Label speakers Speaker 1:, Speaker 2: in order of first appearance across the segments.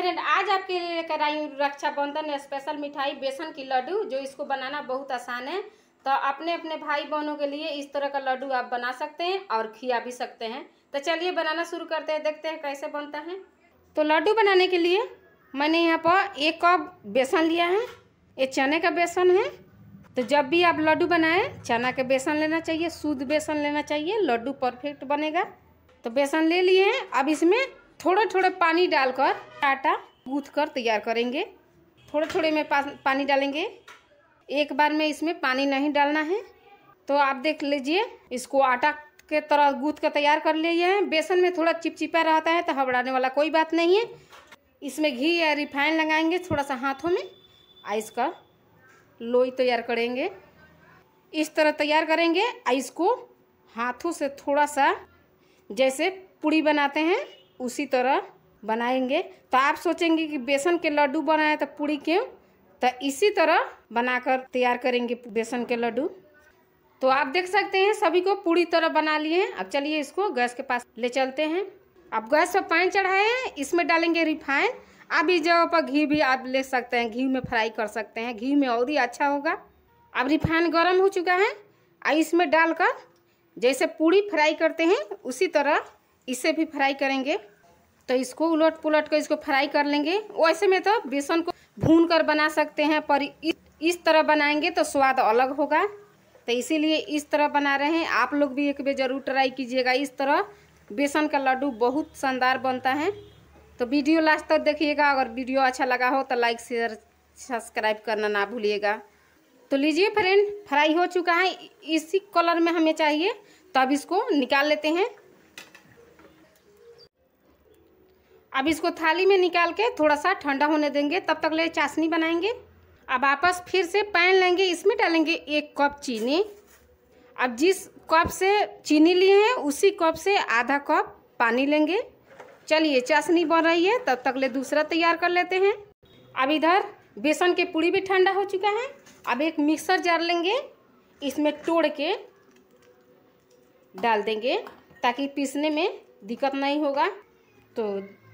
Speaker 1: friend आज आपके लिए लेकर आई हूँ रक्षाबंधन स्पेशल मिठाई बेसन की लड्डू जो इसको बनाना बहुत आसान है तो अपने अपने भाई बहनों के लिए इस तरह का लड्डू आप बना सकते हैं और खिया भी सकते हैं तो चलिए बनाना शुरू करते हैं देखते हैं कैसे बनता है तो लड्डू बनाने के लिए मैंने यहाँ पर एक कप बेसन लिया है ये चने का बेसन है तो जब भी आप लड्डू बनाएं चना के बेसन लेना चाहिए शुद्ध बेसन लेना चाहिए लड्डू परफेक्ट बनेगा तो बेसन ले लिए हैं अब इसमें थोड़ा थोड़ा पानी डालकर आटा गूँथ कर तैयार करेंगे थोड़े थोड़े में पानी डालेंगे एक बार में इसमें पानी नहीं डालना है तो आप देख लीजिए इसको आटा के तरह गूँथ कर तैयार कर लिए हैं बेसन में थोड़ा चिपचिपा रहता है तो हबड़ाने वाला कोई बात नहीं है इसमें घी या रिफाइन लगाएंगे थोड़ा सा हाथों में और इसका लोई तैयार करेंगे इस तरह तैयार करेंगे और इसको हाथों से थोड़ा सा जैसे पूड़ी बनाते हैं उसी तरह बनाएंगे तो आप सोचेंगे कि बेसन के लड्डू बनाए तो पूड़ी क्यों तो इसी तरह बनाकर तैयार करेंगे बेसन के लड्डू तो आप देख सकते हैं सभी को पूरी तरह बना लिए हैं अब चलिए इसको गैस के पास ले चलते हैं अब गैस पर पानी चढ़ाए हैं इसमें डालेंगे रिफाइन अब इस जगह पर घी भी आप ले सकते हैं घी में फ्राई कर सकते हैं घी में और ही अच्छा होगा अब रिफाइन गर्म हो चुका है और इसमें डालकर जैसे पूड़ी फ्राई करते हैं उसी तरह इसे भी फ्राई करेंगे तो इसको उलट पुलट कर इसको फ्राई कर लेंगे वैसे में तो बेसन को भून कर बना सकते हैं पर इस तरह बनाएंगे तो स्वाद अलग होगा तो इसीलिए इस तरह बना रहे हैं आप लोग भी एक बार ज़रूर ट्राई कीजिएगा इस तरह बेसन का लड्डू बहुत शानदार बनता है तो वीडियो लास्ट तक देखिएगा अगर वीडियो अच्छा लगा हो तो लाइक शेयर सब्सक्राइब करना ना भूलिएगा तो लीजिए फ्रेंड फ्राई हो चुका है इसी कलर में हमें चाहिए तब इसको निकाल लेते हैं अब इसको थाली में निकाल के थोड़ा सा ठंडा होने देंगे तब तक ले चाशनी बनाएंगे अब आपस फिर से पैन लेंगे इसमें डालेंगे एक कप चीनी अब जिस कप से चीनी लिए हैं उसी कप से आधा कप पानी लेंगे चलिए चाशनी बन रही है तब तक ले दूसरा तैयार कर लेते हैं अब इधर बेसन के पूड़ी भी ठंडा हो चुका है अब एक मिक्सर जार लेंगे इसमें तोड़ के डाल देंगे ताकि पीसने में दिक्कत नहीं होगा तो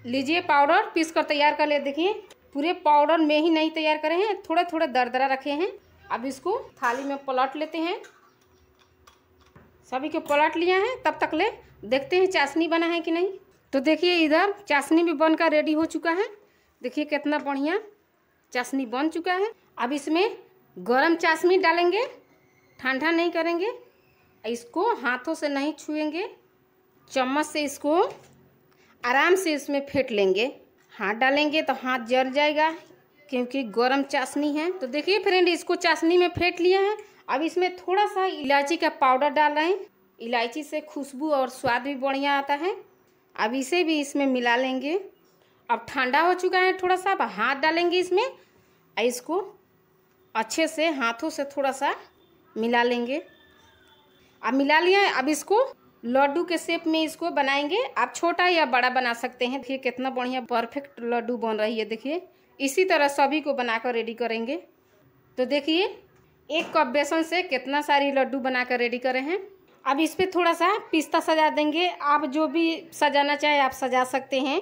Speaker 1: लीजिए पाउडर पीस कर तैयार कर ले देखिए पूरे पाउडर में ही नहीं तैयार करे हैं थोड़ा थोड़ा दरदरा रखे हैं अब इसको थाली में पलट लेते हैं सभी को पलट लिया है तब तक ले देखते हैं चाशनी बना है कि नहीं तो देखिए इधर चाशनी भी बनकर रेडी हो चुका है देखिए कितना बढ़िया चाशनी बन चुका है अब इसमें गरम चाशनी डालेंगे ठंडा नहीं करेंगे इसको हाथों से नहीं छुएंगे चम्मच से इसको आराम से इसमें फेंट लेंगे हाथ डालेंगे तो हाथ जल जाएगा क्योंकि गर्म चाशनी है तो देखिए फ्रेंड इसको चाशनी में फेंट लिया है अब इसमें थोड़ा सा इलायची का पाउडर डाल रहे हैं इलायची से खुशबू और स्वाद भी बढ़िया आता है अब इसे भी इसमें मिला लेंगे अब ठंडा हो चुका है थोड़ा सा अब हाथ डालेंगे इसमें और इसको अच्छे से हाथों से थोड़ा सा मिला लेंगे अब मिला लिया अब इसको लड्डू के शेप में इसको बनाएंगे आप छोटा या बड़ा बना सकते हैं देखिए कितना बढ़िया परफेक्ट लड्डू बन रही है देखिए इसी तरह सभी को बनाकर रेडी करेंगे तो देखिए एक कप बेसन से कितना सारी लड्डू बनाकर रेडी करे हैं अब इस पर थोड़ा सा पिस्ता सजा देंगे आप जो भी सजाना चाहे आप सजा सकते हैं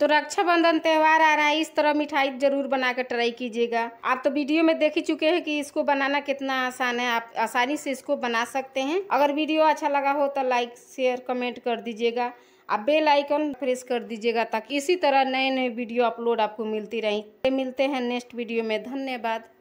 Speaker 1: तो रक्षाबंधन त्यौहार आ रहा है इस तरह मिठाई जरूर बनाकर ट्राई कीजिएगा आप तो वीडियो में देख ही चुके हैं कि इसको बनाना कितना आसान है आप आसानी से इसको बना सकते हैं अगर वीडियो अच्छा लगा हो तो लाइक शेयर कमेंट कर दीजिएगा आप बेल आइकन प्रेस कर दीजिएगा ताकि इसी तरह नए नए वीडियो अपलोड आपको मिलती रहे मिलते हैं नेक्स्ट वीडियो में धन्यवाद